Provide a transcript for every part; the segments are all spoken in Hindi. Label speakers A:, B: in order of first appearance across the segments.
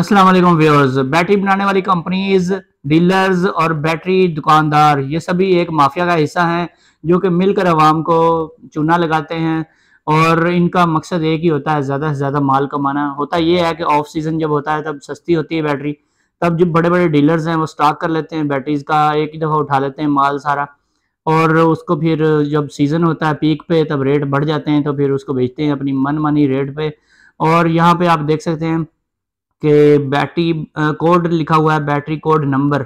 A: अस्सलाम वालेकुम व्यूअर्स बैटरी बनाने वाली कंपनीज डीलर्स और बैटरी दुकानदार ये सभी एक माफिया का हिस्सा हैं जो कि मिलकर आवाम को चूना लगाते हैं और इनका मकसद एक ही होता है ज़्यादा से ज़्यादा माल कमाना होता ये है कि ऑफ सीज़न जब होता है तब सस्ती होती है बैटरी तब जब बड़े बड़े डीलर्स हैं वो स्टॉक कर लेते हैं बैटरीज का एक ही दफ़ा उठा लेते हैं माल सारा और उसको फिर जब सीज़न होता है पीक पे तब रेट बढ़ जाते हैं तो फिर उसको बेचते हैं अपनी मन मानी रेट पे और यहाँ पे आप देख सकते हैं कि बैटरी कोड लिखा हुआ है battery code number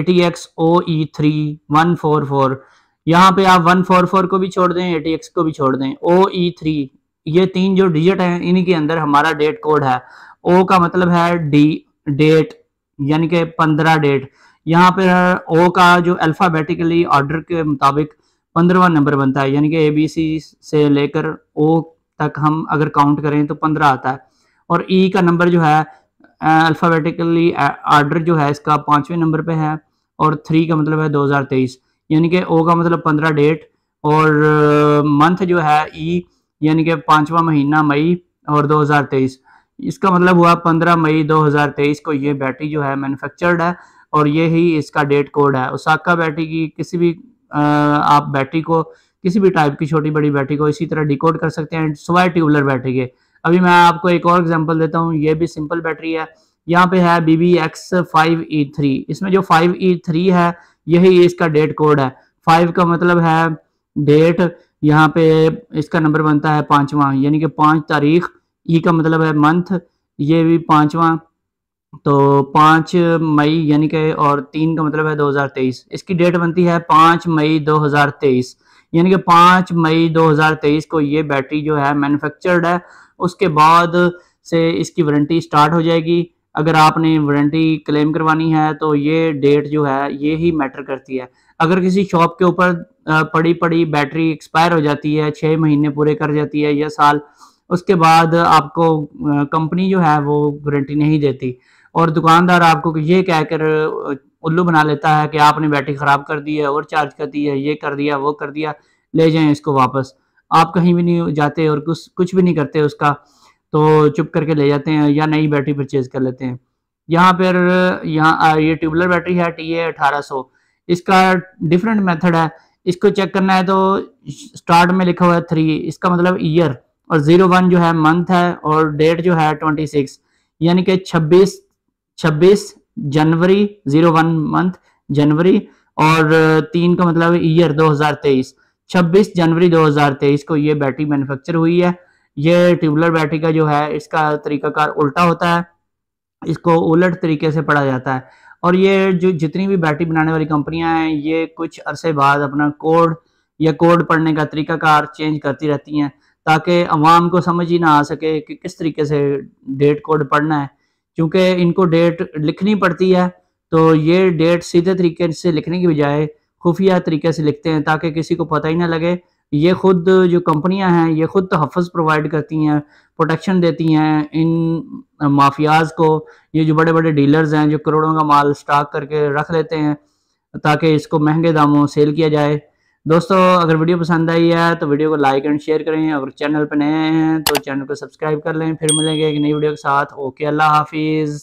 A: A T X O E three one four four यहाँ पे आप वन फोर फोर को भी छोड़ दें एटी एक्स को भी छोड़ दें ओ ई थ्री ये तीन जो डिजिट हैं इन्हीं के अंदर हमारा डेट कोड है ओ का मतलब है डी डेट यानी कि पंद्रह डेट यहाँ पर ओ का जो अल्फ़ाबेटिकली ऑर्डर के मुताबिक पंद्रवा नंबर बनता है यानी कि ए बी सी से लेकर ओ तक हम अगर काउंट करें तो पंद्रह आता है और ई e का नंबर जो है अल्फ़ाबेटिकली आर्डर जो है इसका पाँचवें नंबर पे है और थ्री का मतलब है 2023 यानी कि ओ का मतलब पंद्रह डेट और मंथ जो है ई e, यानी कि पाँचवा महीना मई और 2023 इसका मतलब हुआ पंद्रह मई 2023 को ये बैटरी जो है मैनुफेक्चर्ड है और ये ही इसका डेट कोड है उसका बैटरी की किसी भी आप बैटरी को किसी भी टाइप की छोटी बड़ी बैटरी को इसी तरह डिकोड कर सकते हैं सिवाय ट्यूबलर बैटरी के अभी मैं आपको एक और एग्जांपल देता हूँ ये भी सिंपल बैटरी है यहाँ पे है B B X five E three इसमें जो फाइव ई थ्री है यही इसका डेट कोड है फाइव का मतलब है डेट यहाँ पे इसका नंबर बनता है पांचवा यानी कि पांच तारीख ई e का मतलब है मंथ ये भी पांचवा तो पांच मई यानी कि और तीन का मतलब है 2023 इसकी डेट बनती है पांच मई 2023 यानी कि पांच मई 2023 को ये बैटरी जो है मैन्युफैक्चर्ड है उसके बाद से इसकी वारंटी स्टार्ट हो जाएगी अगर आपने वारंटी क्लेम करवानी है तो ये डेट जो है ये ही मैटर करती है अगर किसी शॉप के ऊपर पड़ी पड़ी बैटरी एक्सपायर हो जाती है छः महीने पूरे कर जाती है या साल उसके बाद आपको कंपनी जो है वो वारंटी नहीं देती और दुकानदार आपको ये कहकर उल्लू बना लेता है कि आपने बैटरी ख़राब कर दी है और चार्ज कर दी है ये कर दिया वो कर दिया ले जाएं इसको वापस आप कहीं भी नहीं जाते और कुछ कुछ भी नहीं करते उसका तो चुप करके ले जाते हैं या नई बैटरी परचेज कर लेते हैं यहाँ पर यहाँ ये ट्यूबलर बैटरी है टी ए अठारह सौ इसका डिफरेंट मेथड है इसको चेक करना है तो स्टार्ट में लिखा हुआ है थ्री इसका मतलब ईयर और जीरो वन जो है मंथ है और डेट जो है ट्वेंटी सिक्स यानी कि छब्बीस छब्बीस जनवरी जीरो वन मंथ जनवरी और तीन का मतलब ईयर दो हजार तेईस छब्बीस जनवरी तेईस को ये बैटरी मैन्युफैक्चर हुई है ये ट्यूबलर बैटरी का जो है इसका तरीकाकार उल्टा होता है इसको उलट तरीके से पढ़ा जाता है और ये जो जितनी भी बैटरी बनाने वाली कंपनियां हैं ये कुछ अरसे बाद अपना कोड या कोड पढ़ने का तरीकाकार चेंज करती रहती हैं ताकि अवाम को समझ ही ना आ सके कि किस तरीके से डेट कोड पढ़ना है क्योंकि इनको डेट लिखनी पड़ती है तो ये डेट सीधे तरीके से लिखने की बजाय खुफिया तरीके से लिखते हैं ताकि किसी को पता ही ना लगे ये खुद जो कंपनियां हैं ये खुद तहफ़ प्रोवाइड करती हैं प्रोटेक्शन देती हैं इन माफियाज को ये जो बड़े बड़े डीलर्स हैं जो करोड़ों का माल स्टॉक करके रख लेते हैं ताकि इसको महंगे दामों सेल किया जाए दोस्तों अगर वीडियो पसंद आई है तो वीडियो को लाइक एंड शेयर करें अगर चैनल पर नए हैं तो चैनल को सब्सक्राइब कर लें फिर मिलेंगे एक नई वीडियो के साथ ओके अल्लाह हाफिज़